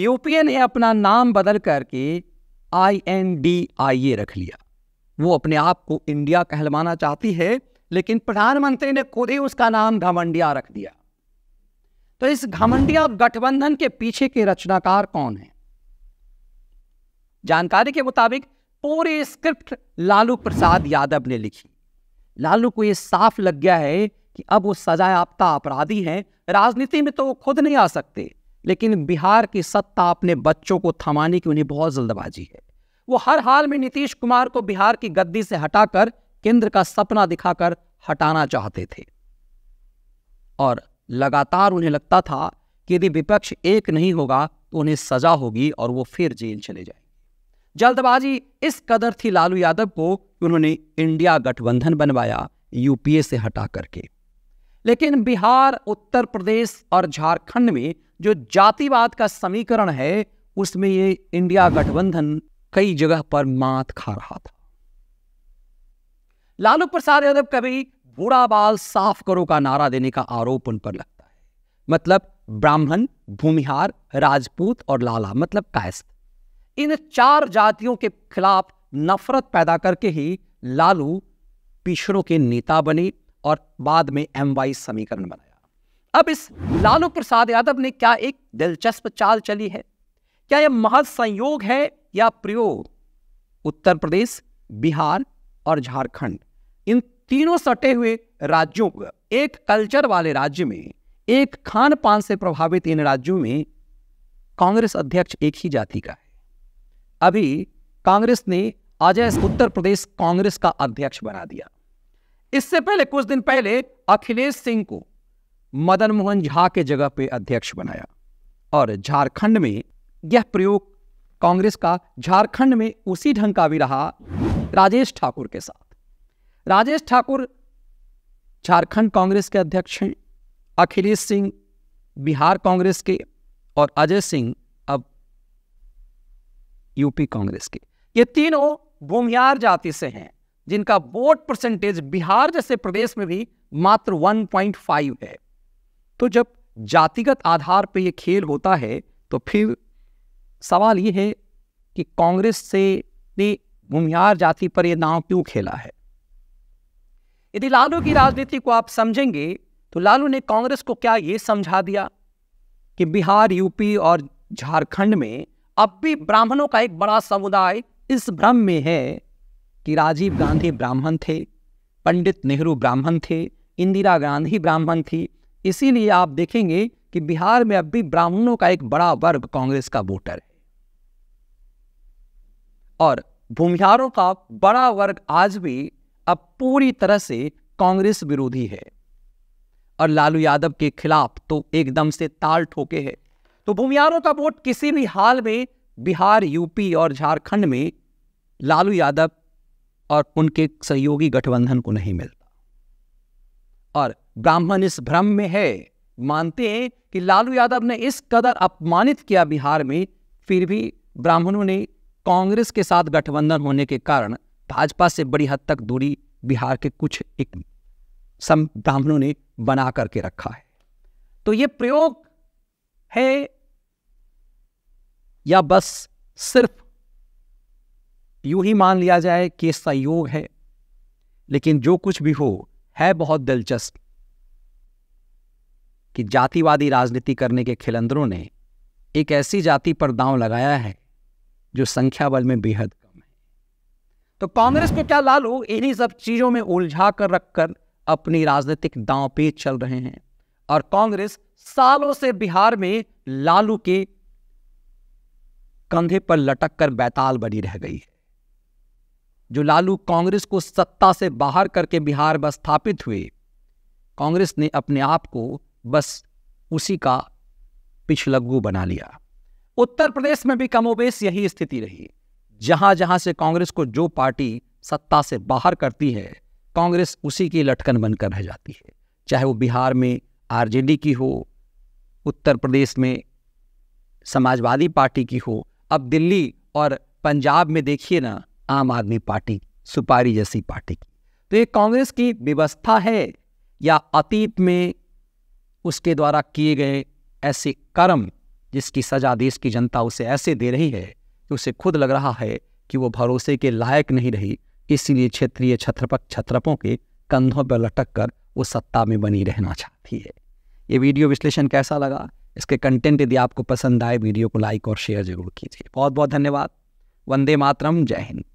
UPA ने अपना नाम बदल करके आई एन डी आई ए रख लिया वो अपने आप को इंडिया कहलवाना चाहती है लेकिन प्रधानमंत्री ने खुद ही उसका नाम घमंडिया रख दिया तो इस घमंडिया गठबंधन के पीछे के रचनाकार कौन है जानकारी के मुताबिक पूरी स्क्रिप्ट लालू प्रसाद यादव ने लिखी लालू को यह साफ लग गया है कि अब वो सजायाफ्ता अपराधी हैं राजनीति में तो वो खुद नहीं आ सकते लेकिन बिहार की सत्ता अपने बच्चों को थमाने की उन्हें बहुत जल्दबाजी है वो हर हाल में नीतीश कुमार को बिहार की गद्दी से हटाकर केंद्र का सपना दिखाकर हटाना चाहते थे और लगातार उन्हें लगता था कि यदि विपक्ष एक नहीं होगा तो उन्हें सजा होगी और वो फिर जेल चले जाएंगे जल्दबाजी इस कदर थी लालू यादव को कि उन्होंने इंडिया गठबंधन बनवाया यूपीए से हटा करके लेकिन बिहार उत्तर प्रदेश और झारखंड में जो जातिवाद का समीकरण है उसमें ये इंडिया गठबंधन कई जगह पर मात खा रहा था लालू प्रसाद यादव कभी बूढ़ा बाल साफ करो का नारा देने का आरोप उन पर लगता है मतलब ब्राह्मण भूमिहार राजपूत और लाला मतलब कायस्थ इन चार जातियों के खिलाफ नफरत पैदा करके ही लालू पिछड़ों के नेता बने और बाद में एमवाई समीकरण बनाया अब इस लालू प्रसाद यादव ने क्या एक दिलचस्प चाल चली है क्या यह महज संयोग है या प्रयोग उत्तर प्रदेश बिहार और झारखंड इन तीनों सटे हुए राज्यों एक कल्चर वाले राज्य में एक खान पान से प्रभावित इन राज्यों में कांग्रेस अध्यक्ष एक ही जाति का है अभी कांग्रेस ने अजय उत्तर प्रदेश कांग्रेस का अध्यक्ष बना दिया इससे पहले कुछ दिन पहले अखिलेश सिंह को मदन मोहन झा के जगह पे अध्यक्ष बनाया और झारखंड में यह प्रयोग कांग्रेस का झारखंड में उसी ढंग का भी रहा राजेश ठाकुर के साथ राजेश ठाकुर झारखंड कांग्रेस के अध्यक्ष हैं अखिलेश सिंह बिहार कांग्रेस के और अजय सिंह अब यूपी कांग्रेस के ये तीनों भूमियार जाति से हैं जिनका वोट परसेंटेज बिहार जैसे प्रदेश में भी मात्र 1.5 है तो जब जातिगत आधार पर यह खेल होता है तो फिर सवाल ये है कि कांग्रेस से ने भूमिहार जाति पर यह नाव क्यों खेला है यदि लालू की राजनीति को आप समझेंगे तो लालू ने कांग्रेस को क्या ये समझा दिया कि बिहार यूपी और झारखंड में अब भी ब्राह्मणों का एक बड़ा समुदाय इस भ्रम में है कि राजीव गांधी ब्राह्मण थे पंडित नेहरू ब्राह्मण थे इंदिरा गांधी ब्राह्मण थी इसीलिए आप देखेंगे कि बिहार में अब भी ब्राह्मणों का एक बड़ा वर्ग कांग्रेस का वोटर है और भूमिहारों का बड़ा वर्ग आज भी अब पूरी तरह से कांग्रेस विरोधी है और लालू यादव के खिलाफ तो एकदम से ताल ठोके है तो भूमिहारों का वोट किसी भी हाल में बिहार यूपी और झारखंड में लालू यादव और उनके सहयोगी गठबंधन को नहीं मिलता और ब्राह्मण इस भ्रम में है मानते हैं कि लालू यादव ने इस कदर अपमानित किया बिहार में फिर भी ब्राह्मणों ने कांग्रेस के साथ गठबंधन होने के कारण भाजपा से बड़ी हद तक दूरी बिहार के कुछ एक सम ब्राह्मणों ने बना करके रखा है तो ये प्रयोग है या बस सिर्फ यूं ही मान लिया जाए कि सहयोग है लेकिन जो कुछ भी हो है बहुत दिलचस्प कि जातिवादी राजनीति करने के खिलंदरों ने एक ऐसी जाति पर दांव लगाया है जो संख्या बल में बेहद कम है तो कांग्रेस को क्या लालू इन्हीं सब चीजों में उलझा कर रखकर अपनी राजनीतिक दांव पे चल रहे हैं और कांग्रेस सालों से बिहार में लालू के कंधे पर लटक कर बैताल बनी रह गई है जो लालू कांग्रेस को सत्ता से बाहर करके बिहार में स्थापित हुए कांग्रेस ने अपने आप को बस उसी का पिछलग्गू बना लिया उत्तर प्रदेश में भी कमोबेश यही स्थिति रही जहां जहां से कांग्रेस को जो पार्टी सत्ता से बाहर करती है कांग्रेस उसी की लटकन बनकर रह जाती है चाहे वो बिहार में आरजेडी की हो उत्तर प्रदेश में समाजवादी पार्टी की हो अब दिल्ली और पंजाब में देखिए ना आम आदमी पार्टी सुपारी जैसी पार्टी की तो ये कांग्रेस की व्यवस्था है या अतीत में उसके द्वारा किए गए ऐसे कर्म जिसकी सजा देश की जनता उसे ऐसे दे रही है कि उसे खुद लग रहा है कि वो भरोसे के लायक नहीं रही इसलिए क्षेत्रीय छत्रपक छत्रपों के कंधों पर लटक कर वो सत्ता में बनी रहना चाहती है ये वीडियो विश्लेषण कैसा लगा इसके कंटेंट यदि आपको पसंद आए वीडियो को लाइक और शेयर जरूर कीजिए बहुत बहुत धन्यवाद वंदे मातरम जय हिंद